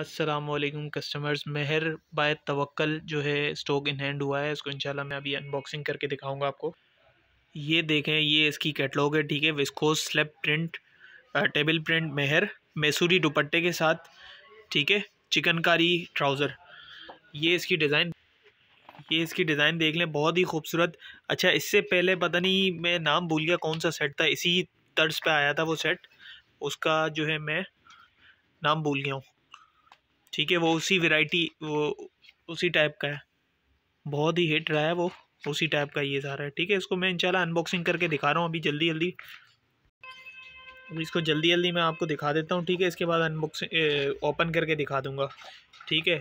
असलकुम कस्टमर्स मेहर बाय तवक्ल जो है स्टॉक इन हैंड हुआ है इसको इनशाला मैं अभी अनबॉक्सिंग करके दिखाऊंगा आपको ये देखें ये इसकी कैटलॉग है ठीक है विस्कोस स्लेप प्रिंट टेबल प्रिंट मेहर मैसूरी दुपट्टे के साथ ठीक है चिकनकारी ट्राउज़र ये इसकी डिज़ाइन ये इसकी डिज़ाइन देख लें बहुत ही खूबसूरत अच्छा इससे पहले पता नहीं मैं नाम भूल गया कौन सा सेट था इसी तर्ज पर आया था वो सेट उसका जो है मैं नाम भूल गया हूँ ठीक है वो उसी वेराइटी वो उसी टाइप का है बहुत ही हिट रहा है वो उसी टाइप का ये सारा है ठीक है इसको मैं इंशाल्लाह अनबॉक्सिंग करके दिखा रहा हूँ अभी जल्दी जल्दी अभी इसको जल्दी जल्दी मैं आपको दिखा देता हूँ ठीक है इसके बाद अनबॉक्सिंग ओपन करके दिखा दूँगा ठीक है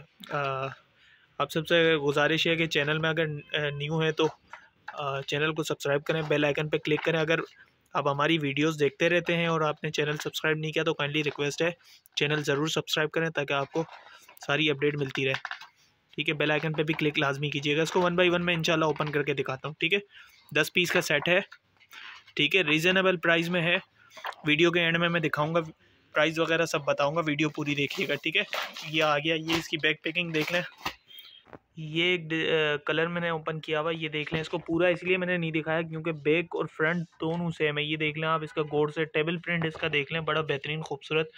आप सबसे गुजारिश है कि चैनल में अगर न्यू है तो चैनल को सब्सक्राइब करें बेल आइकन पर क्लिक करें अगर आप हमारी वीडियोस देखते रहते हैं और आपने चैनल सब्सक्राइब नहीं किया तो काइंडली रिक्वेस्ट है चैनल ज़रूर सब्सक्राइब करें ताकि आपको सारी अपडेट मिलती रहे ठीक है बेल आइकन पे भी क्लिक लाजमी कीजिएगा इसको वन बाई वन मैं इंशाल्लाह ओपन करके दिखाता हूँ ठीक है दस पीस का सेट है ठीक है रीज़नेबल प्राइस में है वीडियो के एंड में मैं दिखाऊँगा प्राइस वगैरह सब बताऊँगा वीडियो पूरी देखिएगा ठीक है ये आ गया ये इसकी बैक पैकिंग देख लें ये एक कलर मैंने ओपन किया हुआ ये देख लें इसको पूरा इसलिए मैंने नहीं दिखाया क्योंकि बैक और फ्रंट दोनों सेम है ये देख लें आप इसका गोड से टेबल प्रिंट इसका देख लें बड़ा बेहतरीन खूबसूरत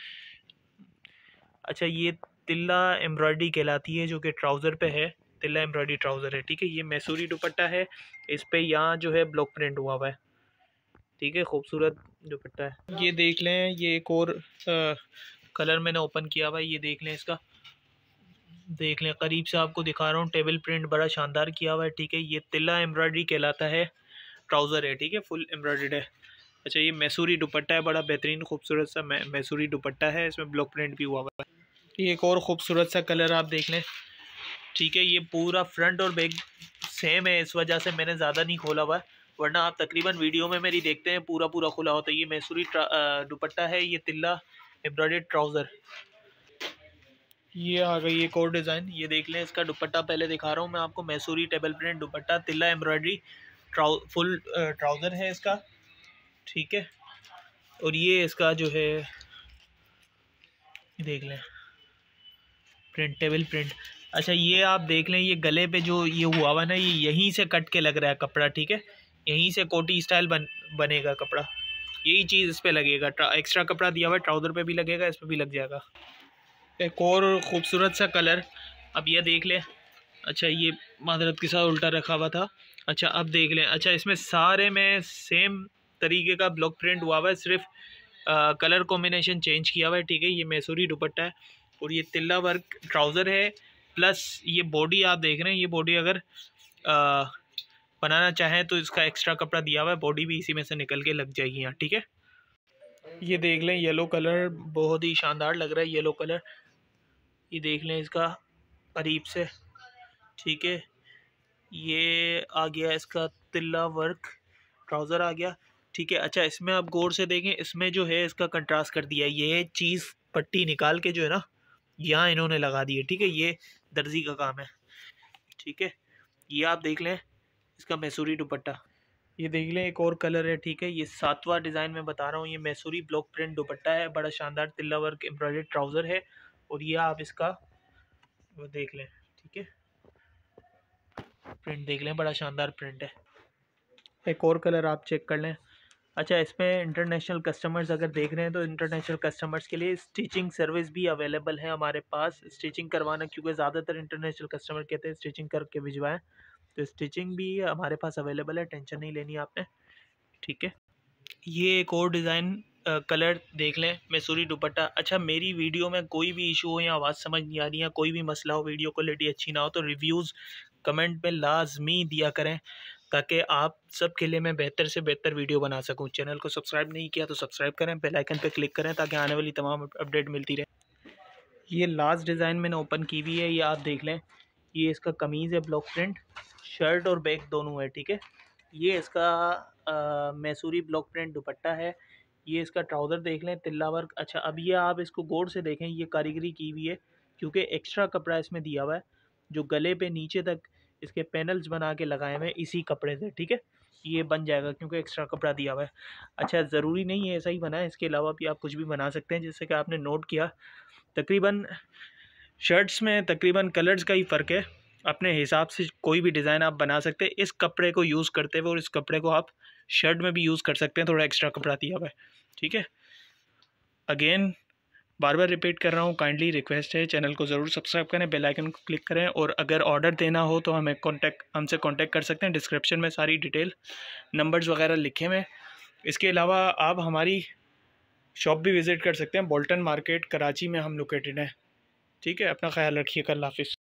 अच्छा ये तिल्ला एम्ब्रॉयडरी कहलाती है जो कि ट्राउज़र पे है तिल्ला एम्ब्रॉयडरी ट्राउज़र है ठीक है ये मैसूरी दुपट्टा है इस पर यहाँ जो है ब्लॉक प्रिंट हुआ हुआ है ठीक है खूबसूरत दुपट्टा है ये देख लें ये एक और आ, कलर मैंने ओपन किया हुआ है ये देख लें इसका देख लें करीब से आपको दिखा रहा हूँ टेबल प्रिंट बड़ा शानदार किया हुआ है ठीक है ये तिल्ला एम्ब्रॉयडरी कहलाता है ट्राउज़र है ठीक है फुल एम्ब्रॉयड है अच्छा ये मैसूरी दुपट्टा है बड़ा बेहतरीन खूबसूरत सा मैसूरी दुपट्टा है इसमें ब्लॉक प्रिंट भी हुआ हुआ है ये एक और ख़ूबसूरत सा कलर आप देख लें ठीक है ये पूरा फ्रंट और बैक सेम है इस वजह से मैंने ज़्यादा नहीं खोला हुआ वरना आप तकरीबन वीडियो में मेरी देखते हैं पूरा पूरा खुला होता है ये मैसूरी दुपट्टा है ये तिल्ला एम्ब्रॉयड ट्राउज़र ये आ गई एक और डिज़ाइन ये देख लें इसका दुपट्टा पहले दिखा रहा हूँ मैं आपको मैसूरी table print dupatta tilla embroidery ट्राउ फुल ट्राउज़र है इसका ठीक है और ये इसका जो है देख लें प्रिंट टेबल प्रिंट अच्छा ये आप देख लें ये गले पे जो ये हुआ हुआ ना ये यहीं से कट के लग रहा है कपड़ा ठीक है यहीं से कोटी स्टाइल बन बनेगा कपड़ा यही चीज़ इस पर लगेगा एक्स्ट्रा कपड़ा दिया हुआ है ट्राउज़र पर भी लगेगा इस पर भी लग जाएगा एक और ख़ूबसूरत सा कलर अब यह देख लें अच्छा ये मादरत के साथ उल्टा रखा हुआ था अच्छा अब देख लें अच्छा इसमें सारे में सेम तरीके का ब्लॉक प्रिंट हुआ हुआ है सिर्फ आ, कलर कॉम्बिनेशन चेंज किया हुआ है ठीक है ये मैसूरी दुपट्टा है और ये तिल्ला वर्क ट्राउज़र है प्लस ये बॉडी आप देख रहे हैं ये बॉडी अगर आ, बनाना चाहें तो इसका एक्स्ट्रा कपड़ा दिया हुआ है बॉडी भी इसी में से निकल के लग जाएगी यहाँ ठीक है ये देख लें येलो कलर बहुत ही शानदार लग रहा है येलो कलर ये देख लें इसका करीब से ठीक है ये आ गया इसका तिल्ला वर्क ट्राउज़र आ गया ठीक है अच्छा इसमें आप गौर से देखें इसमें जो है इसका कंट्रास्ट कर दिया ये चीज़ पट्टी निकाल के जो है ना यहाँ इन्होंने लगा दी है ठीक है ये दर्जी का काम है ठीक है ये आप देख लें इसका मैसूरी दुपट्टा ये देख लें एक और कलर है ठीक है ये सातवां डिज़ाइन में बता रहा हूँ ये मैसूरी ब्लॉक प्रिंट दुपट्टा है बड़ा शानदार तिल्ला वर्क एम्ब्रॉयड ट्राउज़र है और ये आप इसका वो देख लें ठीक है प्रिंट देख लें बड़ा शानदार प्रिंट है एक और कलर आप चेक कर लें अच्छा इसमें इंटरनेशनल कस्टमर्स अगर देख रहे हैं तो इंटरनेशनल कस्टमर्स के लिए स्टिचिंग सर्विस भी अवेलेबल है हमारे पास स्टिचिंग करवाना क्योंकि ज़्यादातर इंटरनेशनल कस्टमर कहते हैं स्टिचिंग करके भिजवाएं तो स्टिचिंग भी हमारे पास अवेलेबल है टेंशन नहीं लेनी आपने ठीक है ये एक और डिज़ाइन कलर देख लें मैसूरी दुपट्टा अच्छा मेरी वीडियो में कोई भी इशू हो या आवाज़ समझ नहीं आ रही है कोई भी मसला हो वीडियो क्वालिटी अच्छी ना हो तो रिव्यूज़ कमेंट में लाजमी दिया करें ताकि आप सब के लिए मैं बेहतर से बेहतर वीडियो बना सकूं चैनल को सब्सक्राइब नहीं किया तो सब्सक्राइब करें बेल आइकन पर क्लिक करें ताकि आने वाली तमाम अपडेट मिलती रहे ये लास्ट डिज़ाइन मैंने ओपन की हुई है ये आप देख लें ये इसका कमीज़ है ब्लॉक प्रिंट शर्ट और बैग दोनों है ठीक है ये इसका मैसूरी ब्लॉक प्रिंट दुपट्टा है ये इसका ट्राउज़र देख लें तिल्ला वर्क अच्छा अब ये आप इसको गौर से देखें ये कारीगरी की हुई है क्योंकि एक्स्ट्रा कपड़ा इसमें दिया हुआ है जो गले पे नीचे तक इसके पैनल्स बना के लगाए हुए हैं इसी कपड़े से ठीक है ये बन जाएगा क्योंकि एक्स्ट्रा कपड़ा दिया हुआ है अच्छा ज़रूरी नहीं है ऐसा ही बना है इसके अलावा भी आप कुछ भी बना सकते हैं जैसे कि आपने नोट किया तकरीबन शर्ट्स में तकरीबन कलर्स का ही फ़र्क है अपने हिसाब से कोई भी डिज़ाइन आप बना सकते हैं इस कपड़े को यूज़ करते हुए और इस कपड़े को आप शर्ट में भी यूज़ कर सकते हैं थोड़ा एक्स्ट्रा कपड़ा दिया हुआ है ठीक है अगेन बार बार रिपीट कर रहा हूँ काइंडली रिक्वेस्ट है चैनल को ज़रूर सब्सक्राइब करें बेल आइकन को क्लिक करें और अगर ऑर्डर देना हो तो हमें कॉन्टैक्ट हमसे कॉन्टैक्ट कर सकते हैं डिस्क्रिप्शन में सारी डिटेल नंबर्स वगैरह लिखे हुए इसके अलावा आप हमारी शॉप भी विज़िट कर सकते हैं बोल्टन मार्केट कराची में हम लोकेटेड हैं ठीक है अपना ख्याल रखिए कल हाफिज़